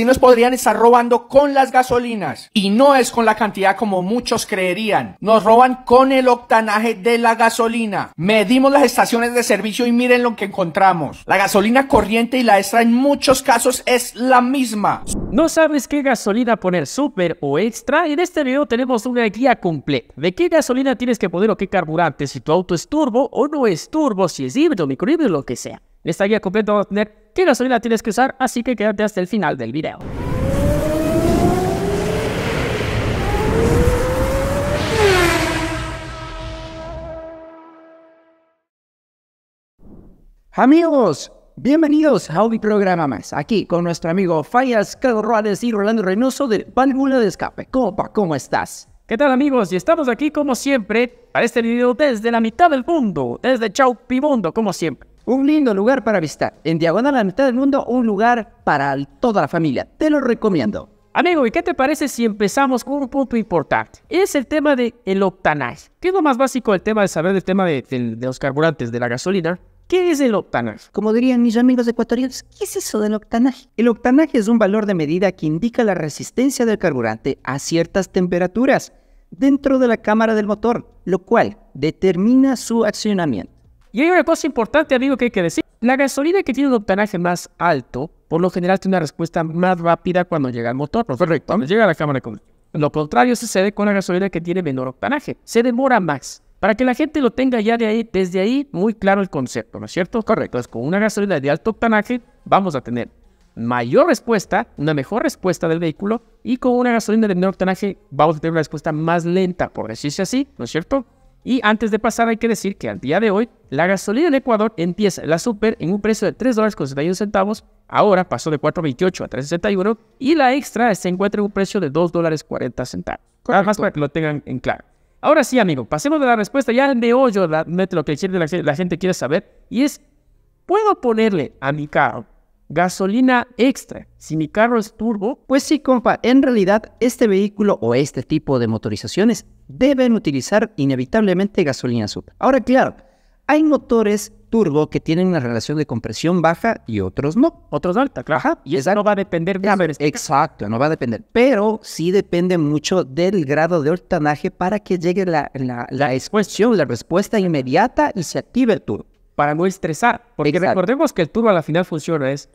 Si nos podrían estar robando con las gasolinas y no es con la cantidad como muchos creerían. Nos roban con el octanaje de la gasolina. Medimos las estaciones de servicio y miren lo que encontramos. La gasolina corriente y la extra en muchos casos es la misma. ¿No sabes qué gasolina poner super o extra? En este video tenemos una guía completa de qué gasolina tienes que poner o qué carburante, si tu auto es turbo o no es turbo, si es híbrido, microhíbrido, lo que sea. Esta guía completa va a tener qué gasolina tienes que usar, así que quédate hasta el final del video. Amigos, bienvenidos a un programa más, aquí con nuestro amigo Fallas, Carlos y Rolando Reynoso de Válvula de Escape. Copa, ¿cómo estás? ¿Qué tal amigos? Y estamos aquí como siempre para este video desde la mitad del mundo, desde Chau Pibondo como siempre. Un lindo lugar para visitar. En diagonal a la mitad del mundo, un lugar para toda la familia. Te lo recomiendo. Amigo, ¿y qué te parece si empezamos con un punto importante? Es el tema del octanaje. ¿Qué es lo más básico del tema de saber del tema de los carburantes, de la gasolina? ¿Qué es el octanaje? Como dirían mis amigos ecuatorianos, ¿qué es eso del octanaje? El octanaje es un valor de medida que indica la resistencia del carburante a ciertas temperaturas dentro de la cámara del motor, lo cual determina su accionamiento. Y hay una cosa importante, amigo, que hay que decir. La gasolina que tiene un octanaje más alto, por lo general tiene una respuesta más rápida cuando llega al motor. Correcto. Cuando llega a la cámara con... Lo contrario sucede con la gasolina que tiene menor octanaje. Se demora más. Para que la gente lo tenga ya de ahí, desde ahí, muy claro el concepto, ¿no es cierto? Correcto. Entonces, con una gasolina de alto octanaje, vamos a tener mayor respuesta, una mejor respuesta del vehículo, y con una gasolina de menor octanaje, vamos a tener una respuesta más lenta, por decirse así, ¿no es cierto? Y antes de pasar hay que decir que al día de hoy la gasolina en Ecuador empieza la super en un precio de 3 dólares con centavos, ahora pasó de 4.28 a 3.61 y la extra se encuentra en un precio de 2 dólares 40 centavos. Nada para que lo tengan en claro. Ahora sí, amigo, pasemos de la respuesta ya de hoy la, de lo que la gente quiere saber, y es, ¿puedo ponerle a mi carro gasolina extra. Si mi carro es turbo, pues sí, compa, en realidad este vehículo o este tipo de motorizaciones deben utilizar inevitablemente gasolina super. Ahora, claro, hay motores turbo que tienen una relación de compresión baja y otros no. Otros alta, claro. Ajá, y eso no va a depender de Exacto, no va a depender. Pero sí depende mucho del grado de hortanaje para que llegue la, la, la la respuesta inmediata y se active el turbo para no estresar. Porque recordemos que el turbo a la final funciona, es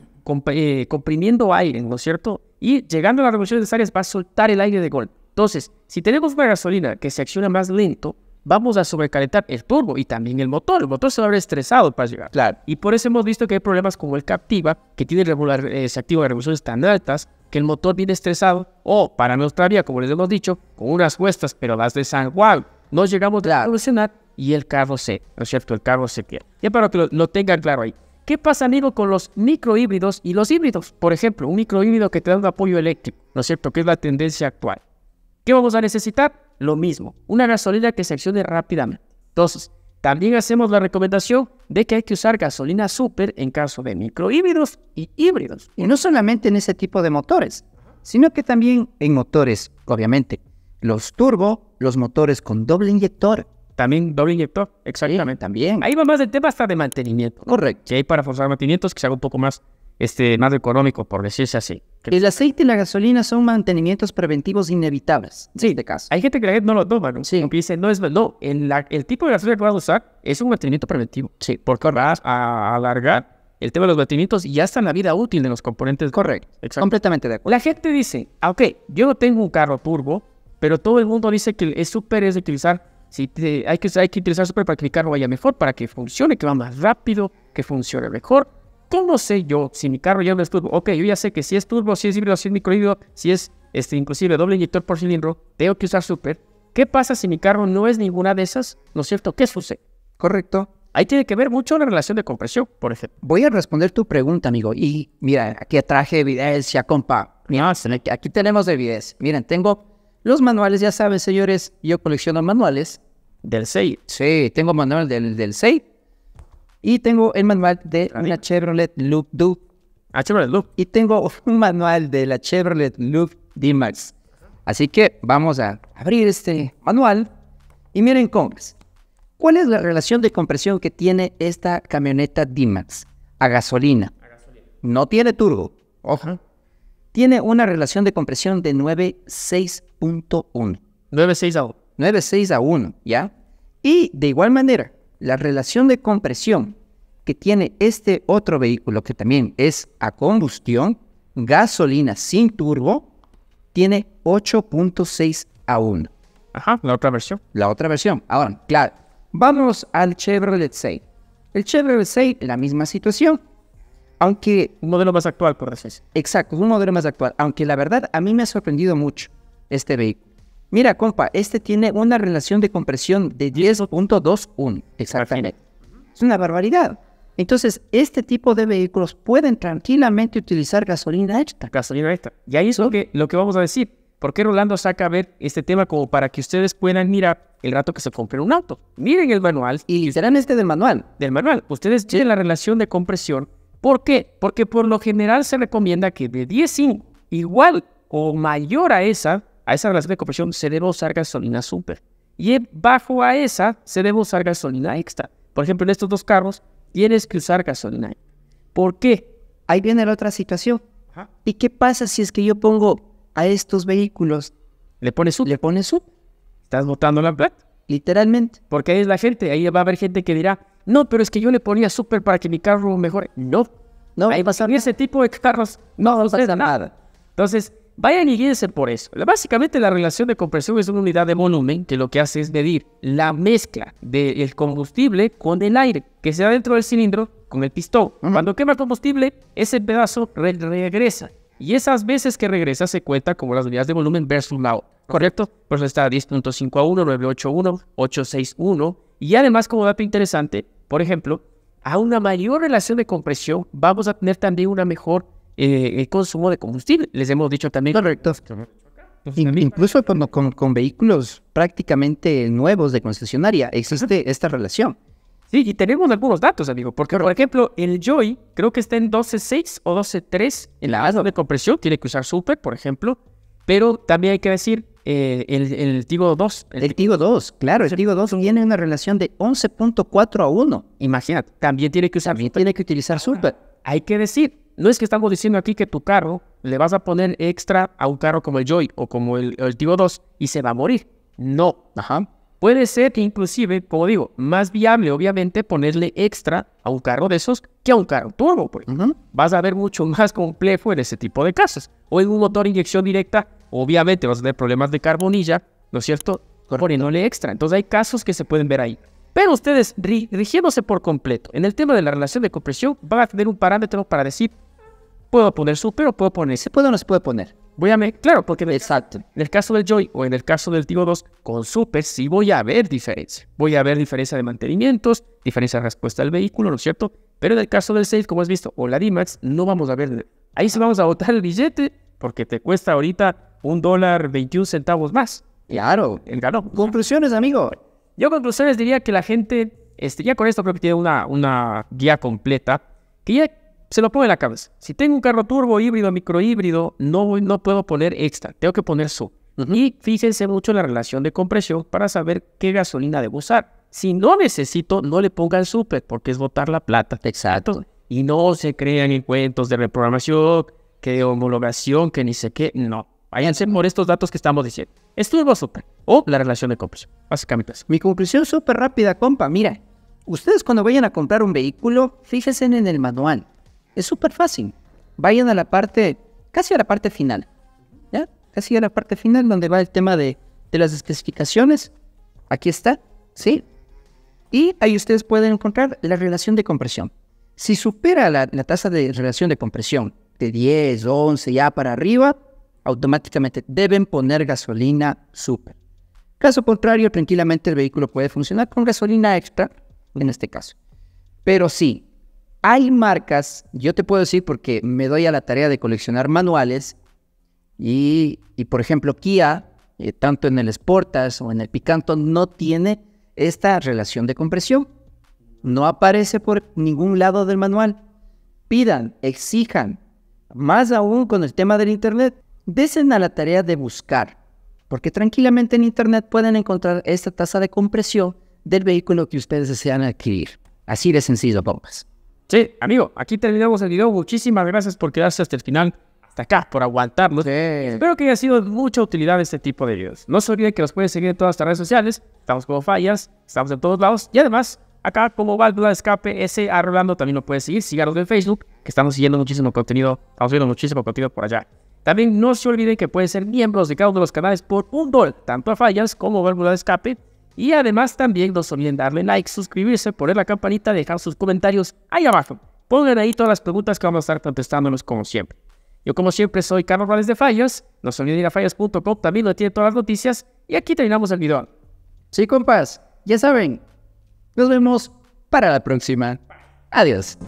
eh, comprimiendo aire, ¿no es cierto? Y llegando a las revoluciones necesarias va a soltar el aire de gol. Entonces, si tenemos una gasolina que se acciona más lento, vamos a sobrecalentar el turbo y también el motor. El motor se va a ver estresado para llegar. Claro. Y por eso hemos visto que hay problemas como el Captiva, que tiene eh, se activa revoluciones tan altas, que el motor viene estresado, o para nuestra vía, como les hemos dicho, con unas cuestas, pero las de San Juan, no llegamos a solucionar y el carro se, ¿no es cierto? El carro se pierde. Ya para que lo, tengan claro ahí. ¿Qué pasa, amigo, con los microhíbridos y los híbridos? Por ejemplo, un microhíbrido que te da un apoyo eléctrico, ¿no es cierto? Que es la tendencia actual. ¿Qué vamos a necesitar? Lo mismo, una gasolina que se accione rápidamente. Entonces, también hacemos la recomendación de que hay que usar gasolina super en caso de microhíbridos y híbridos. Y no solamente en ese tipo de motores, sino que también en motores, obviamente, los turbo, los motores con doble inyector, también doble inyector, exactamente. también. Ahí va más el tema hasta de mantenimiento. Correcto. Que hay para forzar mantenimientos que se haga un poco más, este, más económico, por decirse así. El aceite y la gasolina son mantenimientos preventivos inevitables. Sí, de este casa Hay gente que no lo toma, ¿no? Sí. Dice, no es no, el, tipo de gasolina que vas a usar es un mantenimiento preventivo. Sí. Porque vas a alargar el tema de los mantenimientos y en la vida útil de los componentes. Correcto. Exacto. Completamente de acuerdo. La gente dice, ah, ok, yo no tengo un carro turbo, pero todo el mundo dice que es súper es utilizar si hay, que, hay que utilizar super para que el carro vaya mejor, para que funcione, que va más rápido, que funcione mejor. ¿Cómo sé yo si mi carro ya no es turbo? Ok, yo ya sé que si es turbo, si es híbrido, si es microhíbrido, si es este, inclusive doble inyector por cilindro, tengo que usar super. ¿Qué pasa si mi carro no es ninguna de esas? ¿No es cierto? ¿Qué sucede? Correcto. Ahí tiene que ver mucho la relación de compresión, por ejemplo. Voy a responder tu pregunta, amigo. Y mira, aquí traje evidencia, compa. Mira, ah, aquí tenemos evidencia. Miren, tengo los manuales, ya saben, señores, yo colecciono manuales. Del 6. Sí, tengo manual del, del 6. Y tengo el manual de una Chevrolet Loop Duke. Ah, Chevrolet Loop. Y tengo un manual de la Chevrolet Loop D-Max. Así que vamos a abrir este manual. Y miren, es ¿cuál es la relación de compresión que tiene esta camioneta D-Max? A gasolina. A gasolina. No tiene turbo. Ojo. Tiene una relación de compresión de 9.6.1. 9.6 a 1. 9.6 a 1, ¿ya? Y de igual manera, la relación de compresión que tiene este otro vehículo, que también es a combustión, gasolina sin turbo, tiene 8.6 a 1. Ajá, la otra versión. La otra versión. Ahora, claro, vamos al Chevrolet 6. El Chevrolet 6, la misma situación. Aunque... Un modelo más actual, por así. Exacto, un modelo más actual. Aunque la verdad, a mí me ha sorprendido mucho este vehículo. Mira, compa, este tiene una relación de compresión de 10.21. Exactamente. Es una barbaridad. Entonces, este tipo de vehículos pueden tranquilamente utilizar gasolina extra. Gasolina extra. Y ahí es lo que, vamos a decir. ¿Por qué Rolando saca a ver este tema como para que ustedes puedan mirar el rato que se compren un auto? Miren el manual. Y serán este del manual. Del manual. Ustedes tienen la relación de compresión. ¿Por qué? Porque por lo general se recomienda que de 10.5 igual o mayor a esa a esa relación de compresión se debe usar gasolina super. Y bajo a esa se debe usar gasolina extra. Por ejemplo, en estos dos carros tienes que usar gasolina. ¿Por qué? Ahí viene la otra situación. ¿Y qué pasa si es que yo pongo a estos vehículos? Le pones sub. Le pones sub. Estás botando la plata. Literalmente. Porque ahí es la gente. Ahí va a haber gente que dirá, no, pero es que yo le ponía super para que mi carro mejore. No. No, ahí va a ese tipo de carros no, no pasa nada. Entonces, Vayan y guíense por eso. Básicamente la relación de compresión es una unidad de volumen que lo que hace es medir la mezcla del combustible con el aire que se da dentro del cilindro con el pistón. Cuando quema el combustible, ese pedazo regresa. Y esas veces que regresa se cuenta como las unidades de volumen versus la ¿Correcto? Por eso está 10.5 a 981, 861. Y además, como dato interesante, por ejemplo, a una mayor relación de compresión vamos a tener también una mejor eh, el consumo de combustible. Les hemos dicho también. Correcto. incluso con, con, vehículos prácticamente nuevos de concesionaria existe esta relación. Sí, y tenemos algunos datos, amigo, porque por ejemplo, el Joy creo que está en 12.6 o 12.3 en la base de compresión, tiene que usar Super, por ejemplo, pero también hay que decir eh, el, el Tigo 2. El, Tigo 2, claro, el Tigo 2 tiene una relación de 11.4 a 1. Imagínate, también tiene que usar tiene que utilizar Super. Hay que decir, no es que estamos diciendo aquí que tu carro le vas a poner extra a un carro como el Joy o como el, el Tivo 2 y se va a morir. No. Ajá. Puede ser que inclusive, como digo, más viable obviamente ponerle extra a un carro de esos que a un carro turbo. por pues. Vas a ver mucho más complejo en ese tipo de casos. O en un motor inyección directa, obviamente vas a tener problemas de carbonilla, ¿no es cierto? no le extra. Entonces hay casos que se pueden ver ahí. Pero ustedes, rigiéndose por completo en el tema de la relación de compresión, van a tener un parámetro para decir puedo poner Super o puedo poner, ¿se puede o no se puede poner? Voy a ver, claro, porque exacto. En el caso del Joy o en el caso del Tigo 2, con Super sí voy a ver diferencia. Voy a ver diferencia de mantenimientos, diferencia de respuesta del vehículo, ¿no es cierto? Pero en el caso del Safe, como has visto, o la D-Max, no vamos a ver. Ahí sí vamos a botar el billete porque te cuesta ahorita un dólar 21 centavos más. Claro, el ganó. Conclusiones, amigo. Yo conclusiones diría que la gente, este, ya con esto creo que tiene una, una guía completa, que ya se lo pone en la cabeza. Si tengo un carro turbo, híbrido, microhíbrido, no, no puedo poner extra, tengo que poner sub. Y fíjense mucho en la relación de compresión para saber qué gasolina debo usar. Si no necesito, no le pongan super, porque es botar la plata. Exacto. Y no se crean en cuentos de reprogramación, que de homologación, que ni sé qué. No. Váyanse por estos datos que estamos diciendo. Estuvo super. O la relación de compresión. Básicamente Mi conclusión súper rápida, compa. Mira, ustedes cuando vayan a comprar un vehículo, fíjense en el manual. Es súper fácil. Vayan a la parte, casi a la parte final. ¿ya? Casi a la parte final donde va el tema de, las especificaciones. Aquí está, ¿sí? Y ahí ustedes pueden encontrar la relación de compresión. Si supera la, la tasa de relación de compresión de 10, 11, ya para arriba, automáticamente deben poner gasolina super. Caso contrario, tranquilamente el vehículo puede funcionar con gasolina extra, en este caso. Pero sí, hay marcas, yo te puedo decir porque me doy a la tarea de coleccionar manuales y, por ejemplo, Kia, eh, tanto en el Sportas o en el Picanto, no tiene esta relación de compresión. No aparece por ningún lado del manual. Pidan, exijan, más aún con el tema del Internet, desen a la tarea de buscar, porque tranquilamente en Internet pueden encontrar esta tasa de compresión del vehículo que ustedes desean adquirir. Así de sencillo, bombas. Sí, amigo, aquí terminamos el video. Muchísimas gracias por quedarse hasta el final, hasta acá, por aguantarnos. Espero que haya sido de mucha utilidad este tipo de videos. No se olviden que los pueden seguir en todas las redes sociales. Estamos como Fallas, estamos en todos lados. Y además, acá como Válvula de Escape, ese Rolando también lo puede seguir. Síganos en Facebook, que estamos siguiendo muchísimo contenido. Estamos viendo muchísimo contenido por allá. También no se olviden que pueden ser miembros de cada uno de los canales por un dólar, tanto a Fallas como Válvula de Escape. Y además también no se olviden darle like, suscribirse, poner la campanita, dejar sus comentarios ahí abajo. Pongan ahí todas las preguntas que vamos a estar contestándonos como siempre. Yo como siempre soy Carlos Valles de Fallos. No se olviden ir a fallos.com, también lo tiene todas las noticias. Y aquí terminamos el video. Sí, compas, ya saben. Nos vemos para la próxima. Adiós.